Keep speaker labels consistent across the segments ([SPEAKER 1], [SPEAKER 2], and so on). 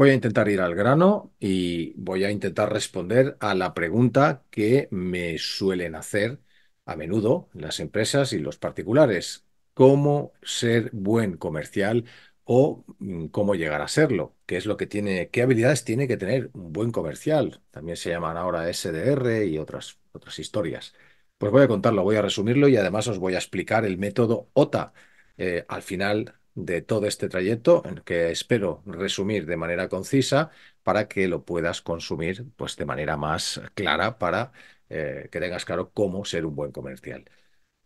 [SPEAKER 1] Voy a intentar ir al grano y voy a intentar responder a la pregunta que me suelen hacer a menudo las empresas y los particulares. ¿Cómo ser buen comercial o mm, cómo llegar a serlo? ¿Qué es lo que tiene, qué habilidades tiene que tener un buen comercial? También se llaman ahora SDR y otras, otras historias. Pues voy a contarlo, voy a resumirlo y además os voy a explicar el método OTA. Eh, al final de todo este trayecto, que espero resumir de manera concisa para que lo puedas consumir pues, de manera más clara para eh, que tengas claro cómo ser un buen comercial.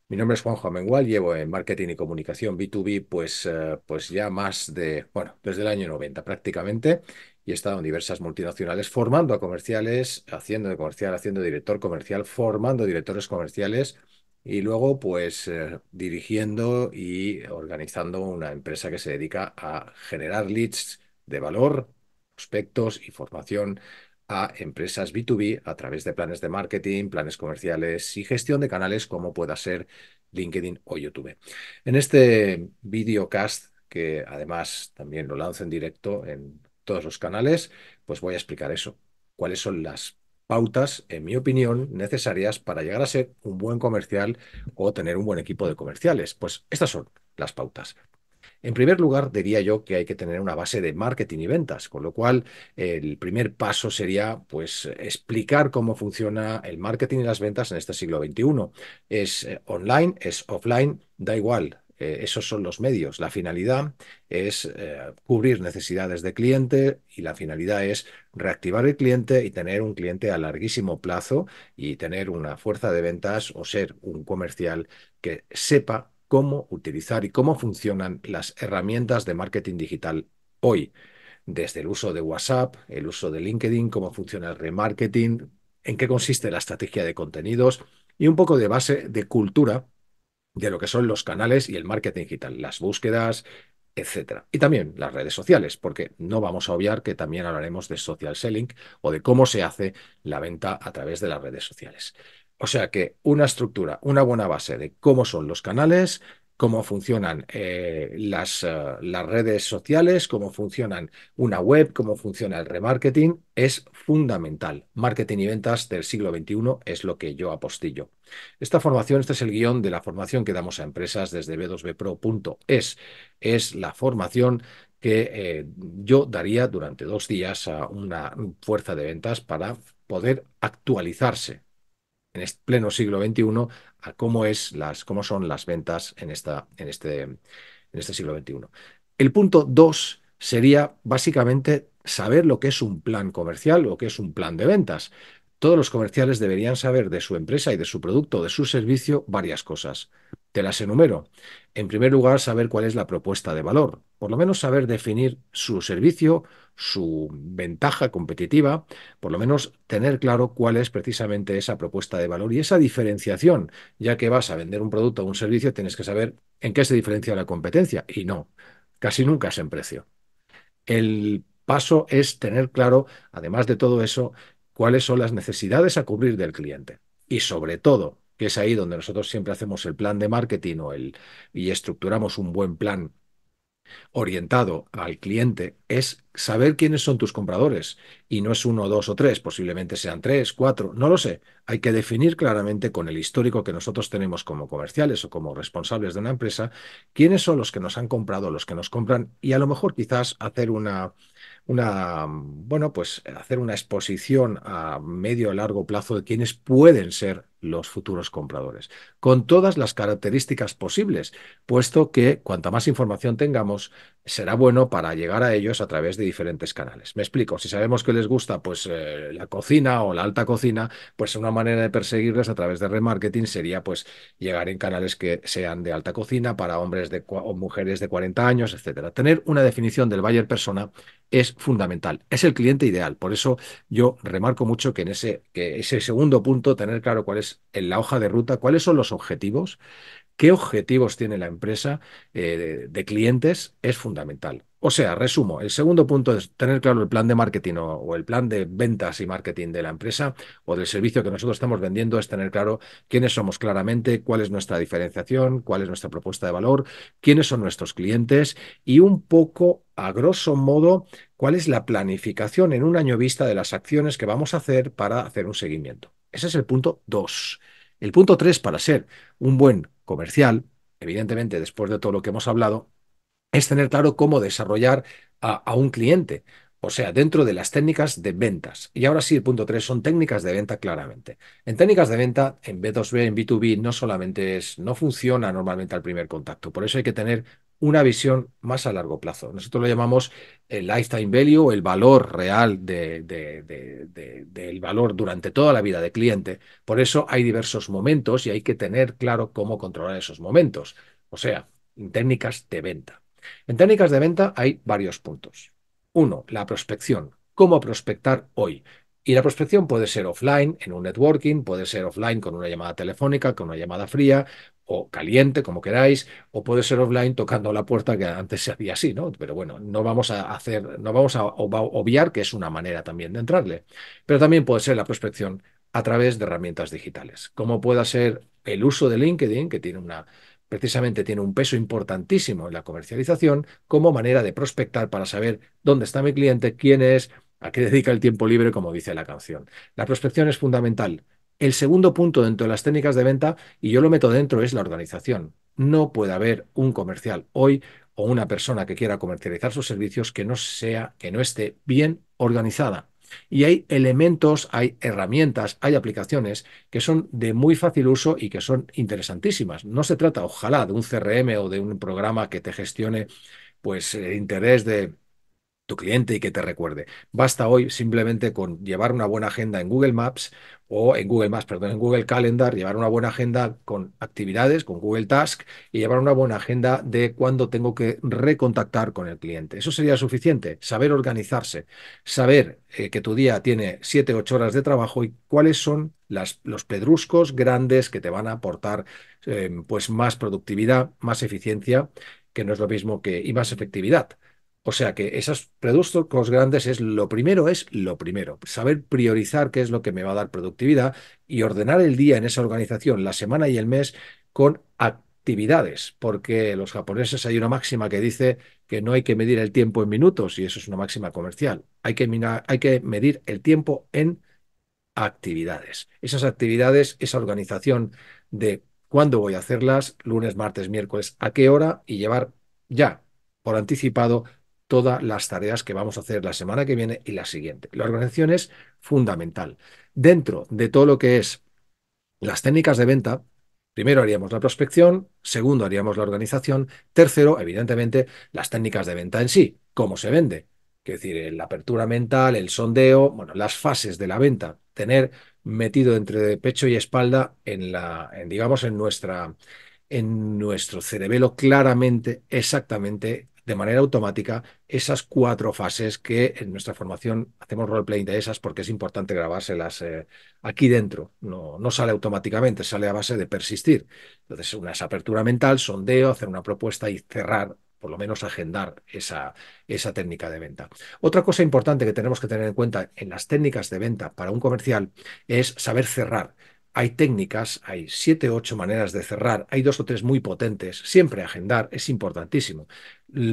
[SPEAKER 1] Mi nombre es Juanjo Amengual, llevo en marketing y comunicación B2B pues, eh, pues ya más de, bueno, desde el año 90 prácticamente y he estado en diversas multinacionales formando a comerciales, haciendo de comercial, haciendo director comercial, formando directores comerciales y luego pues eh, dirigiendo y organizando una empresa que se dedica a generar leads de valor, prospectos y formación a empresas B2B a través de planes de marketing, planes comerciales y gestión de canales como pueda ser LinkedIn o YouTube. En este videocast, que además también lo lanzo en directo en todos los canales, pues voy a explicar eso, cuáles son las pautas, en mi opinión, necesarias para llegar a ser un buen comercial o tener un buen equipo de comerciales. Pues estas son las pautas. En primer lugar, diría yo que hay que tener una base de marketing y ventas, con lo cual el primer paso sería pues, explicar cómo funciona el marketing y las ventas en este siglo XXI. Es eh, online, es offline, da igual. Eh, esos son los medios. La finalidad es eh, cubrir necesidades de cliente y la finalidad es reactivar el cliente y tener un cliente a larguísimo plazo y tener una fuerza de ventas o ser un comercial que sepa cómo utilizar y cómo funcionan las herramientas de marketing digital hoy, desde el uso de WhatsApp, el uso de LinkedIn, cómo funciona el remarketing, en qué consiste la estrategia de contenidos y un poco de base de cultura de lo que son los canales y el marketing digital, las búsquedas, etcétera. Y también las redes sociales, porque no vamos a obviar que también hablaremos de social selling o de cómo se hace la venta a través de las redes sociales. O sea que una estructura, una buena base de cómo son los canales, cómo funcionan eh, eh, las, redes sociales, cómo funcionan una web, cómo funciona el remarketing, es fundamental. Marketing y ventas del siglo XXI es lo que yo apostillo. Esta formación, este es el guión de la formación que damos a empresas desde b2bpro.es. Es la formación que eh, yo daría durante dos días a una fuerza de ventas para poder actualizarse en el este pleno siglo XXI a cómo, es las, cómo son las ventas en, esta, en, este, en este siglo XXI. El punto dos sería básicamente saber lo que es un plan comercial, lo que es un plan de ventas. Todos los comerciales deberían saber de su empresa y de su producto o de su servicio varias cosas. Te las enumero. En primer lugar, saber cuál es la propuesta de valor. Por lo menos saber definir su servicio, su ventaja competitiva. Por lo menos tener claro cuál es precisamente esa propuesta de valor y esa diferenciación. Ya que vas a vender un producto o un servicio, tienes que saber en qué se diferencia la competencia. Y no, casi nunca es en precio. El paso es tener claro, además de todo eso, cuáles son las necesidades a cubrir del cliente. Y sobre todo, que es ahí donde nosotros siempre hacemos el plan de marketing o el, y estructuramos un buen plan orientado al cliente es saber quiénes son tus compradores y no es uno, dos o tres, posiblemente sean tres, cuatro, no lo sé. Hay que definir claramente con el histórico que nosotros tenemos como comerciales o como responsables de una empresa quiénes son los que nos han comprado, los que nos compran y a lo mejor quizás hacer una, una, bueno, pues hacer una exposición a medio o largo plazo de quienes pueden ser los futuros compradores, con todas las características posibles, puesto que cuanta más información tengamos, será bueno para llegar a ellos a través de diferentes canales. Me explico, si sabemos que les gusta pues, eh, la cocina o la alta cocina, pues una manera de perseguirles a través de remarketing sería pues, llegar en canales que sean de alta cocina para hombres de o mujeres de 40 años, etc. Tener una definición del buyer persona es fundamental, es el cliente ideal. Por eso yo remarco mucho que en ese, que ese segundo punto, tener claro cuál es en la hoja de ruta, cuáles son los objetivos, qué objetivos tiene la empresa eh, de, clientes, es fundamental. O sea, resumo, el segundo punto es tener claro el plan de marketing o, el plan de ventas y marketing de la empresa o del servicio que nosotros estamos vendiendo, es tener claro quiénes somos claramente, cuál es nuestra diferenciación, cuál es nuestra propuesta de valor, quiénes son nuestros clientes y un poco, a grosso modo, cuál es la planificación en un año vista de las acciones que vamos a hacer para hacer un seguimiento. Ese es el punto 2. El punto 3, para ser un buen comercial, evidentemente después de todo lo que hemos hablado, es tener claro cómo desarrollar a, un cliente. O sea, dentro de las técnicas de ventas. Y ahora sí, el punto 3 son técnicas de venta claramente. En técnicas de venta, en B2B, en B2B, no solamente es, no funciona normalmente al primer contacto. Por eso hay que tener una visión más a largo plazo. Nosotros lo llamamos el lifetime value el valor real del valor durante toda la vida de cliente. Por eso hay diversos momentos y hay que tener claro cómo controlar esos momentos. O sea, en técnicas de venta. En técnicas de venta hay varios puntos. Uno, la prospección. ¿Cómo prospectar hoy? Y la prospección puede ser offline, en un networking, puede ser offline con una llamada telefónica, con una llamada fría, o caliente, como queráis, o puede ser offline tocando la puerta que antes se hacía así, ¿no? Pero bueno, no vamos a hacer, no vamos a obviar que es una manera también de entrarle. Pero también puede ser la prospección a través de herramientas digitales, como pueda ser el uso de LinkedIn, que tiene una precisamente tiene un peso importantísimo en la comercialización como manera de prospectar para saber dónde está mi cliente, quién es, a qué dedica el tiempo libre, como dice la canción. La prospección es fundamental el segundo punto dentro de las técnicas de venta, y yo lo meto dentro, es la organización. No puede haber un comercial hoy o una persona que quiera comercializar sus servicios que no sea, que no esté bien organizada. Y hay elementos, hay herramientas, hay aplicaciones que son de muy fácil uso y que son interesantísimas. No se trata, ojalá, de un CRM o de un programa que te gestione pues el interés de tu cliente y que te recuerde. Basta hoy simplemente con llevar una buena agenda en Google Maps o en Google Maps, perdón, en Google Calendar, llevar una buena agenda con actividades, con Google Task y llevar una buena agenda de cuándo tengo que recontactar con el cliente. Eso sería suficiente, saber organizarse, saber eh, que tu día tiene 7, 8 horas de trabajo y cuáles son las, los pedruscos grandes que te van a aportar em, pues más productividad, más eficiencia, que no es lo mismo que y más efectividad o sea que esos productos grandes es lo primero, es lo primero. Saber priorizar qué es lo que me va a dar productividad y ordenar el día en esa organización, la semana y el mes con actividades, porque los japoneses hay una máxima que dice que no hay que medir el tiempo en minutos y eso es una máxima comercial. Hay que, hay que medir el tiempo en actividades. Esas actividades, esa organización de cuándo voy a hacerlas, lunes, martes, miércoles, a qué hora y llevar ya por anticipado todas las tareas que vamos a hacer la semana que viene y la siguiente. La organización es fundamental. Dentro de todo lo que es las técnicas de venta, Primero haríamos la prospección, segundo haríamos la organización, tercero, evidentemente, las técnicas de venta en sí, cómo se vende. Es decir, la apertura mental, el sondeo, bueno, las fases de la venta, tener metido entre pecho y espalda en la, en, digamos, en nuestra, en nuestro cerebelo claramente, exactamente de manera automática esas cuatro fases que en nuestra formación hacemos roleplay de esas porque es importante grabárselas eh, aquí dentro. No, no sale automáticamente, sale a base de persistir. Entonces, una es apertura mental, sondeo, hacer una propuesta y cerrar por lo menos agendar esa, esa técnica de venta. Otra cosa importante que tenemos que tener en cuenta en las técnicas de venta para un comercial es saber cerrar. Hay técnicas, hay siete o ocho maneras de cerrar, hay dos o tres muy potentes. Siempre agendar es importantísimo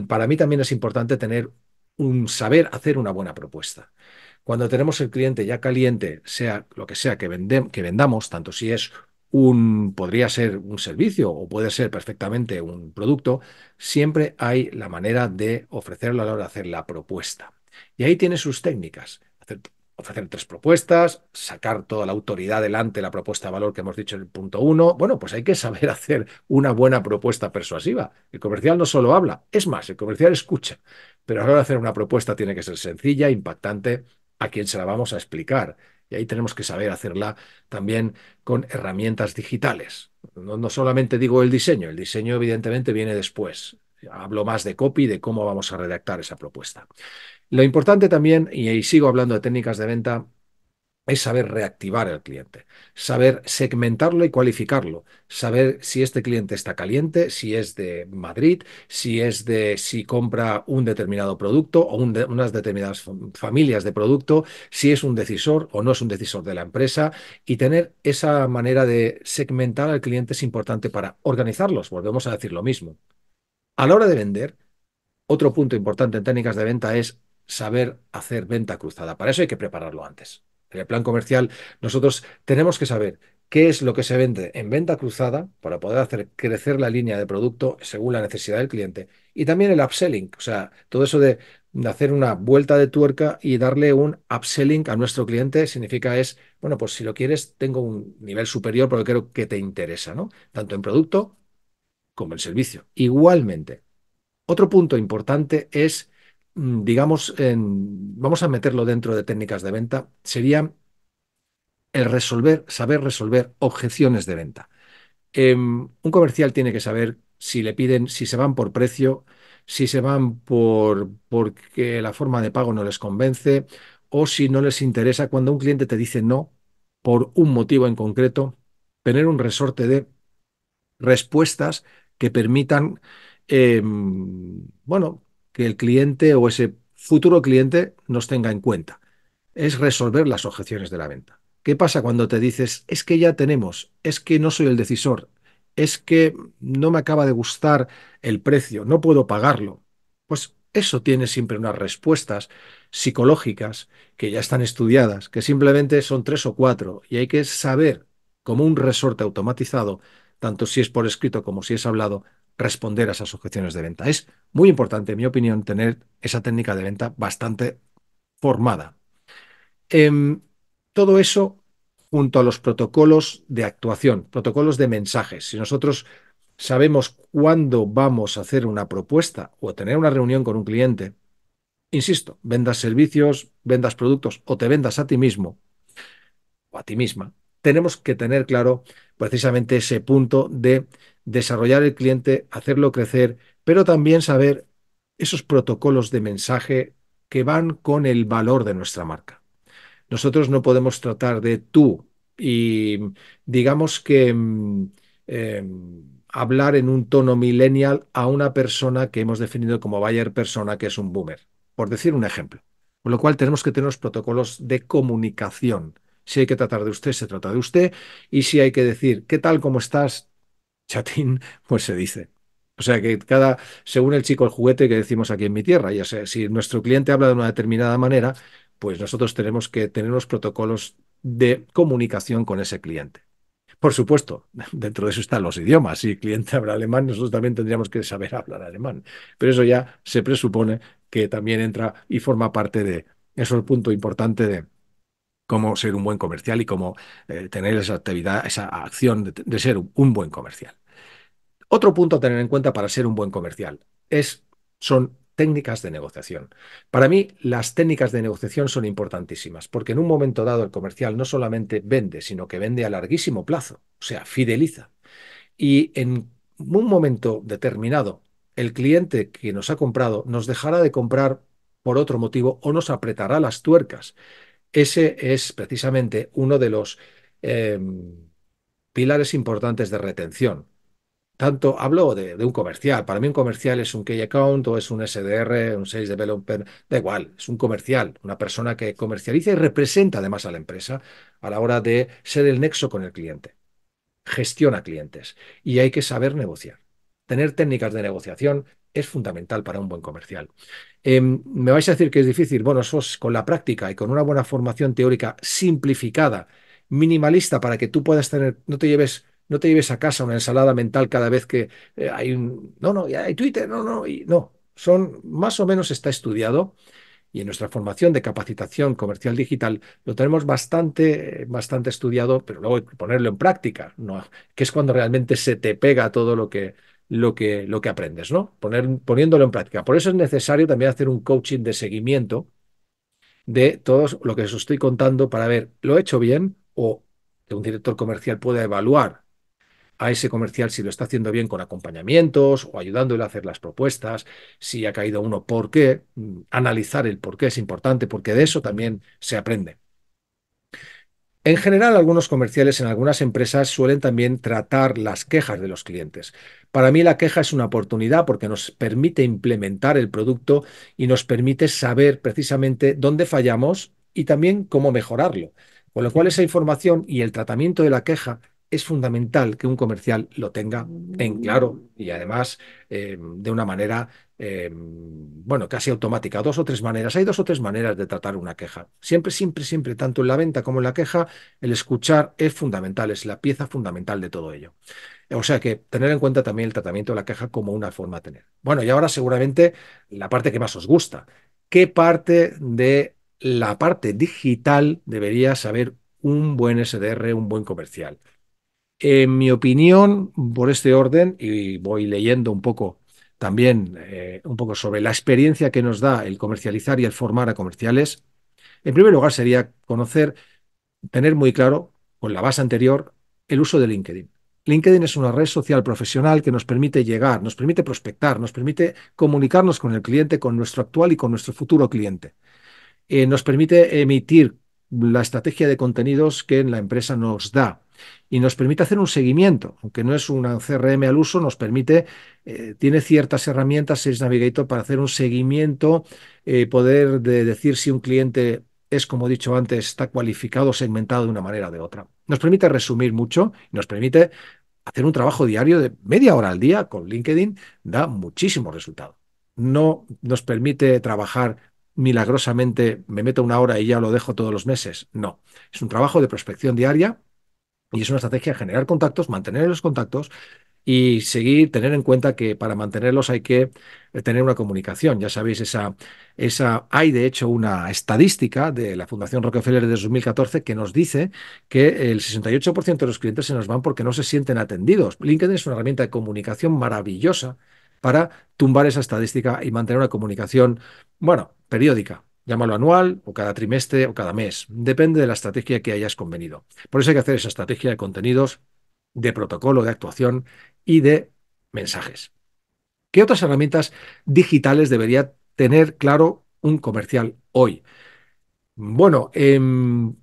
[SPEAKER 1] para mí también es importante tener un saber hacer una buena propuesta. Cuando tenemos el cliente ya caliente, sea lo que sea que, que vendamos, tanto si es un, podría ser un servicio o puede ser perfectamente un producto, siempre hay la manera de ofrecerlo a la hora de hacer la propuesta. Y ahí tiene sus técnicas hacer tres propuestas, sacar toda la autoridad delante la propuesta de valor que hemos dicho en el punto uno. Bueno, pues hay que saber hacer una buena propuesta persuasiva. El comercial no solo habla, es más, el comercial escucha, pero a la hora de hacer una propuesta tiene que ser sencilla, impactante, a quien se la vamos a explicar. Y ahí tenemos que saber hacerla también con herramientas digitales. No, no solamente digo el diseño, el diseño evidentemente viene después. Hablo más de copy, de cómo vamos a redactar esa propuesta. Lo importante también, y ahí sigo hablando de técnicas de venta, es saber reactivar al cliente, saber segmentarlo y cualificarlo, saber si este cliente está caliente, si es de Madrid, si es de si compra un determinado producto o unas determinadas familias de producto, si es un decisor o no es un decisor de la empresa y tener esa manera de segmentar al cliente es importante para organizarlos, volvemos a decir lo mismo. A la hora de vender, otro punto importante en técnicas de venta es saber hacer venta cruzada. Para eso hay que prepararlo antes. En el plan comercial, nosotros tenemos que saber qué es lo que se vende en venta cruzada para poder hacer crecer la línea de producto según la necesidad del cliente. Y también el upselling, o sea, todo eso de, hacer una vuelta de tuerca y darle un upselling a nuestro cliente significa es, bueno, pues si lo quieres, tengo un nivel superior porque creo que te interesa, ¿no? Tanto en producto como en servicio. Igualmente, otro punto importante es Mm, digamos, en, vamos a meterlo dentro de técnicas de venta, sería el resolver, saber resolver objeciones de venta. Em, un comercial tiene que saber si le piden, si se van por precio, si se van por porque la forma de pago no les convence o si no les interesa cuando un cliente te dice no por un motivo en concreto, tener un resorte de respuestas que permitan, em, bueno, que el cliente o ese futuro cliente nos tenga en cuenta. Es resolver las objeciones de la venta. ¿Qué pasa cuando te dices, es que ya tenemos, es que no soy el decisor, es que no me acaba de gustar el precio, no puedo pagarlo? Pues eso tiene siempre unas respuestas psicológicas que ya están estudiadas, que simplemente son tres o cuatro, y hay que saber, como un resorte automatizado, tanto si es por escrito como si es hablado, responder a esas objeciones de venta. Es muy importante, en mi opinión, tener esa técnica de venta bastante formada. Em, todo eso junto a los protocolos de actuación, protocolos de mensajes. Si nosotros sabemos cuándo vamos a hacer una propuesta o tener una reunión con un cliente, insisto, vendas servicios, vendas productos o te vendas a ti mismo o a ti misma, tenemos que tener claro precisamente ese punto de desarrollar el cliente, hacerlo crecer, pero también saber esos protocolos de mensaje que van con el valor de nuestra marca. Nosotros no podemos tratar de tú y digamos que mm, em, hablar en un tono millennial a una persona que hemos definido como Bayer persona, que es un boomer, por decir un ejemplo. Con lo cual tenemos que tener los protocolos de comunicación. Si hay que tratar de usted, se trata de usted. Y si hay que decir, ¿qué tal? ¿Cómo estás? chatín, pues se dice. O sea que cada, según el chico el juguete que decimos aquí en mi tierra, ya sea, si nuestro cliente habla de una determinada manera, pues nosotros tenemos que tener los protocolos de comunicación con ese cliente. Por supuesto, dentro de eso están los idiomas. Si el cliente habla alemán, nosotros también tendríamos que saber hablar alemán. Pero eso ya se presupone que también entra y forma parte de eso el punto importante de cómo ser un buen comercial y cómo eh, tener esa actividad, esa acción de, ser un buen comercial. Otro punto a tener en cuenta para ser un buen comercial es, son técnicas de negociación. Para mí, las técnicas de negociación son importantísimas, porque en un momento dado el comercial no solamente vende, sino que vende a larguísimo plazo, o sea, fideliza. Y en un momento determinado, el cliente que nos ha comprado nos dejará de comprar por otro motivo o nos apretará las tuercas. Ese es precisamente uno de los eh, pilares importantes de retención tanto, hablo de, un comercial. Para mí un comercial es un key account o es un SDR, un sales developer, da igual, es un comercial, una persona que comercializa y representa además a la empresa a la hora de ser el nexo con el cliente. Gestiona clientes y hay que saber negociar. Tener técnicas de negociación es fundamental para un buen comercial. Em, me vais a decir que es difícil. Bueno, eso es con la práctica y con una buena formación teórica simplificada, minimalista, para que tú puedas tener, no te lleves no te lleves a casa una ensalada mental cada vez que eh, hay un... No, no, ya hay Twitter, no, no, y no. Son, más o menos está estudiado y en nuestra formación de capacitación comercial digital lo tenemos bastante, bastante estudiado, pero luego hay que ponerlo en práctica, ¿no? que es cuando realmente se te pega todo lo que, lo que, lo que aprendes, ¿no? poniéndolo en práctica. Por eso es necesario también hacer un coaching de seguimiento de todo lo que os estoy contando para ver, ¿lo he hecho bien? O que un director comercial pueda evaluar a ese comercial si lo está haciendo bien con acompañamientos o ayudándole a hacer las propuestas, si ha caído uno, por qué. Mm, analizar el por qué es importante porque de eso también se aprende. En general, algunos comerciales en algunas empresas suelen también tratar las quejas de los clientes. Para mí la queja es una oportunidad porque nos permite implementar el producto y nos permite saber precisamente dónde fallamos y también cómo mejorarlo. Con lo cual esa información y el tratamiento de la queja es fundamental que un comercial lo tenga en mm. claro y además eh, de una manera, eh, bueno, casi automática. Dos o tres maneras. Hay dos o tres maneras de tratar una queja. Siempre, siempre, siempre, tanto en la venta como en la queja, el escuchar es fundamental, es la pieza fundamental de todo ello. O sea que tener en cuenta también el tratamiento de la queja como una forma de tener. Bueno, y ahora seguramente la parte que más os gusta. ¿Qué parte de la parte digital debería saber un buen SDR, un buen comercial? En mi opinión, por este orden, y voy leyendo un poco también, eh, un poco sobre la experiencia que nos da el comercializar y el formar a comerciales, en primer lugar sería conocer, tener muy claro, con la base anterior, el uso de LinkedIn. LinkedIn es una red social profesional que nos permite llegar, nos permite prospectar, nos permite comunicarnos con el cliente, con nuestro actual y con nuestro futuro cliente. Eh, nos permite emitir la estrategia de contenidos que la empresa nos da y nos permite hacer un seguimiento, aunque no es una CRM al uso, nos permite, eh, tiene ciertas herramientas es Navigator para hacer un seguimiento, eh, poder de decir si un cliente es, como he dicho antes, está cualificado, segmentado de una manera o de otra. Nos permite resumir mucho, nos permite hacer un trabajo diario de media hora al día con LinkedIn, da muchísimo resultado. No nos permite trabajar milagrosamente me meto una hora y ya lo dejo todos los meses. No, es un trabajo de prospección diaria y es una estrategia de generar contactos, mantener los contactos y seguir, tener en cuenta que para mantenerlos hay que eh, tener una comunicación. Ya sabéis, esa, esa, hay de hecho una estadística de la Fundación Rockefeller de 2014 que nos dice que el 68% de los clientes se nos van porque no se sienten atendidos. LinkedIn es una herramienta de comunicación maravillosa para tumbar esa estadística y mantener una comunicación bueno, periódica, llámalo anual o cada trimestre o cada mes, depende de la estrategia que hayas convenido. Por eso hay que hacer esa estrategia de contenidos, de protocolo de actuación y de mensajes. ¿Qué otras herramientas digitales debería tener claro un comercial hoy? Bueno, em,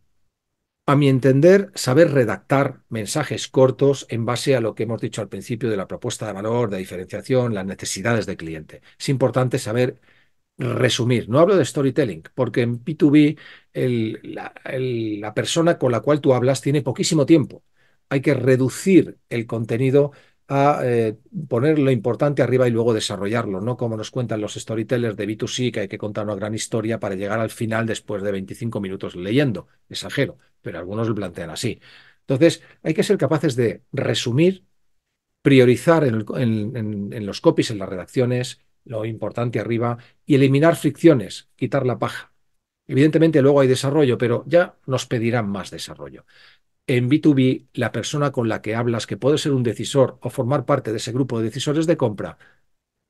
[SPEAKER 1] a mi entender, saber redactar mensajes cortos en base a lo que hemos dicho al principio de la propuesta de valor, de diferenciación, las necesidades del cliente. Es importante saber resumir. No hablo de storytelling, porque en b 2 b la, persona con la cual tú hablas tiene poquísimo tiempo. Hay que reducir el contenido a eh, poner lo importante arriba y luego desarrollarlo, ¿no? Como nos cuentan los storytellers de B2C, que hay que contar una gran historia para llegar al final después de 25 minutos leyendo. Exagero, pero algunos lo plantean así. Entonces, hay que ser capaces de resumir, priorizar en los copies, en las redacciones, lo importante arriba, y eliminar fricciones, quitar la paja. Evidentemente luego hay desarrollo, pero ya nos pedirán más desarrollo. En B2B, la persona con la que hablas, que puede ser un decisor o formar parte de ese grupo de decisores de compra,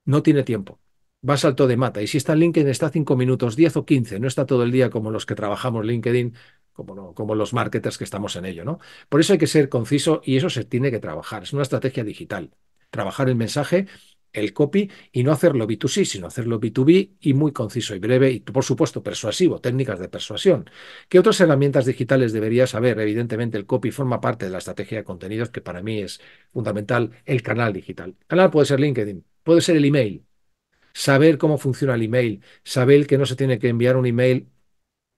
[SPEAKER 1] no tiene tiempo. Va salto de mata. Y si está en LinkedIn, está cinco minutos, diez o quince, No está todo el día como los que trabajamos LinkedIn, como, como los marketers que estamos en ello. ¿no? Por eso hay que ser conciso y eso se tiene que trabajar. Es una estrategia digital. Trabajar el mensaje el copy y no hacerlo B2C, sino hacerlo B2B y muy conciso y breve y, por supuesto, persuasivo, técnicas de persuasión. ¿Qué otras herramientas digitales deberías saber? Evidentemente, el copy forma parte de la estrategia de contenidos, que para mí es fundamental, el canal digital. El canal puede ser LinkedIn, puede ser el email. Saber cómo funciona el email, saber que no se tiene que enviar un email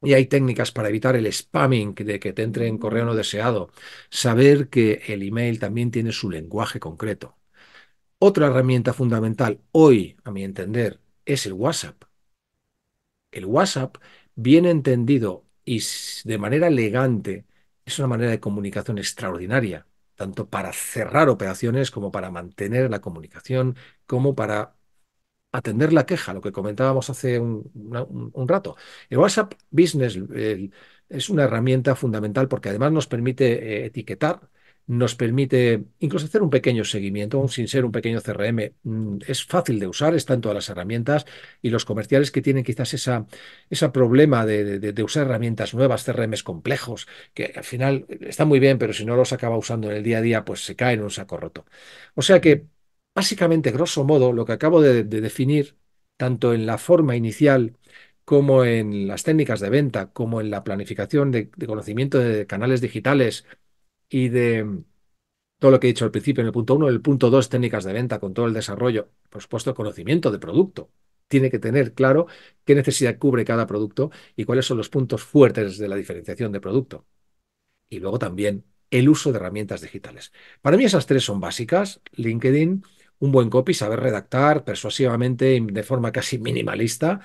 [SPEAKER 1] y hay técnicas para evitar el spamming de que te entre en correo no deseado. Saber que el email también tiene su lenguaje concreto. Otra herramienta fundamental hoy, a mi entender, es el WhatsApp. El WhatsApp, bien entendido y de manera elegante, es una manera de comunicación extraordinaria, tanto para cerrar operaciones como para mantener la comunicación, como para atender la queja, lo que comentábamos hace un, rato. El WhatsApp Business es una herramienta fundamental porque además nos permite eh, etiquetar nos permite incluso hacer un pequeño seguimiento, sin ser un pequeño CRM. Mm, es fácil de usar, están todas las herramientas y los comerciales que tienen quizás ese problema de, de, usar herramientas nuevas, CRM complejos, que al final está muy bien, pero si no los acaba usando en el día a día, pues se cae en un saco roto. O sea que, básicamente, grosso modo, lo que acabo de, definir, tanto en la forma inicial como en las técnicas de venta, como en la planificación de conocimiento de canales digitales, y de todo lo que he dicho al principio en el punto 1, el punto 2, técnicas de venta con todo el desarrollo, por supuesto, conocimiento de producto. Tiene que tener claro qué necesidad cubre cada producto y cuáles son los puntos fuertes de la diferenciación de producto. Y luego también el uso de herramientas digitales. Para mí esas tres son básicas. LinkedIn, un buen copy, saber redactar persuasivamente de forma casi minimalista,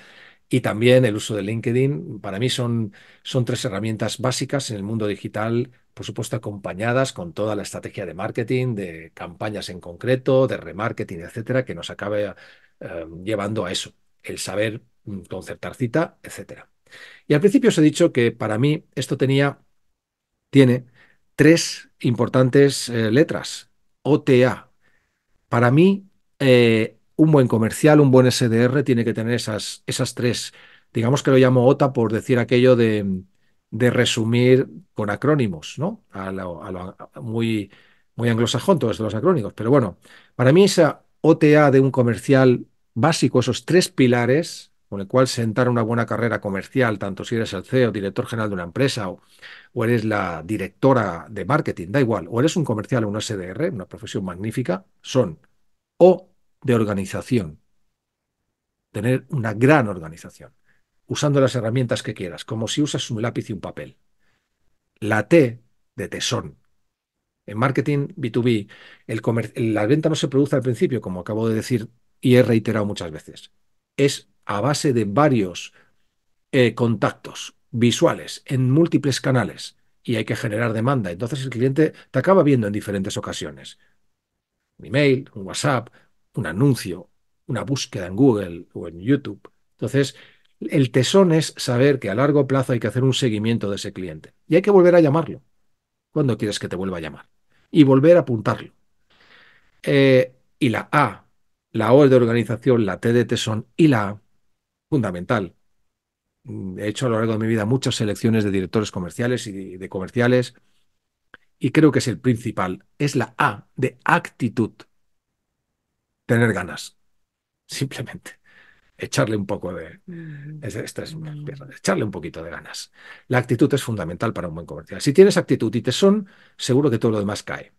[SPEAKER 1] y también el uso de LinkedIn. Para mí son, son tres herramientas básicas en el mundo digital, por supuesto acompañadas con toda la estrategia de marketing, de campañas en concreto, de remarketing, etcétera, que nos acabe eh, llevando a eso, el saber mm, concertar cita, etcétera. Y al principio os he dicho que para mí esto tenía, tiene tres importantes eh, letras, OTA. Para mí, eh, un buen comercial, un buen SDR, tiene que tener esas, esas tres, digamos que lo llamo OTA por decir aquello de, resumir con acrónimos, ¿no? A muy, muy anglosajón todos los acrónimos. Pero bueno, para mí esa OTA de un comercial básico, esos tres pilares con el cual sentar una buena carrera comercial, tanto si eres el CEO, director general de una empresa, o, o eres la directora de marketing, da igual, o eres un comercial o un SDR, una profesión magnífica, son o de organización. Tener una gran organización, usando las herramientas que quieras, como si usas un lápiz y un papel. La T de tesón. En marketing B2B, el la venta no se produce al principio, como acabo de decir y he reiterado muchas veces. Es a base de varios eh, contactos visuales en múltiples canales y hay que generar demanda. Entonces el cliente te acaba viendo en diferentes ocasiones. Un email, un WhatsApp, un anuncio, una búsqueda en Google o en YouTube. Entonces, el tesón es saber que a largo plazo hay que hacer un seguimiento de ese cliente y hay que volver a llamarlo. cuando quieres que te vuelva a llamar? Y volver a apuntarlo. Eh, y la A, la O de organización, la T de tesón y la A, fundamental. Mm, he hecho a lo largo de mi vida muchas selecciones de directores comerciales y de comerciales y creo que es el principal, es la A de actitud tener ganas, simplemente. Echarle un poco de. Mm. Mm. echarle un poquito de ganas. La actitud es fundamental para un buen comercial. Si tienes actitud y te son, seguro que todo lo demás cae.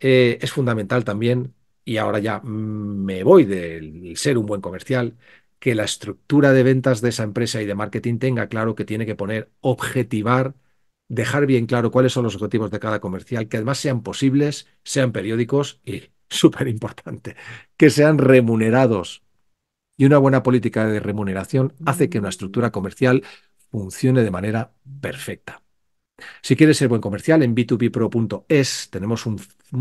[SPEAKER 1] Eh, es fundamental también, y ahora ya me voy del ser un buen comercial, que la estructura de ventas de esa empresa y de marketing tenga claro que tiene que poner, objetivar, dejar bien claro cuáles son los objetivos de cada comercial, que además sean posibles, sean periódicos y súper importante, que sean remunerados. Y una buena política de remuneración hace que una estructura comercial funcione de manera perfecta. Si quieres ser buen comercial, en b2bpro.es tenemos un,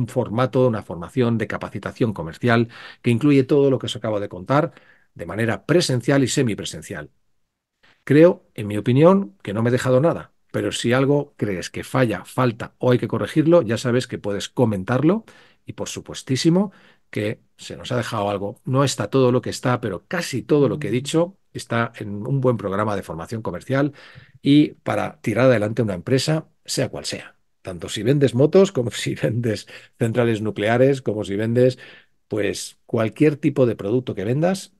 [SPEAKER 1] formato, una formación de capacitación comercial que incluye todo lo que os acabo de contar de manera presencial y semipresencial. Creo, en mi opinión, que no me he dejado nada, pero si algo crees que falla, falta o hay que corregirlo, ya sabes que puedes comentarlo y por supuestísimo que se nos ha dejado algo. No está todo lo que está, pero casi todo lo que he dicho está en un buen programa de formación comercial y para tirar adelante una empresa, sea cual sea. Tanto si vendes motos, como si vendes centrales nucleares, como si vendes, pues cualquier tipo de producto que vendas,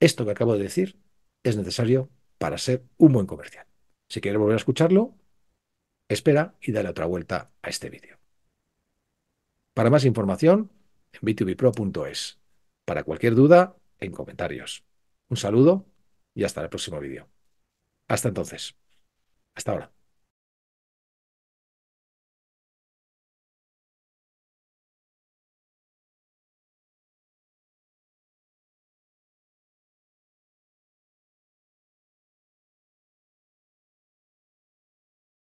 [SPEAKER 1] esto que acabo de decir es necesario para ser un buen comercial. Si quieres volver a escucharlo, espera y dale otra vuelta a este vídeo. Para más información, en b2bpro.es. Para cualquier duda, en comentarios. Un saludo y hasta el próximo vídeo. Hasta entonces. Hasta ahora.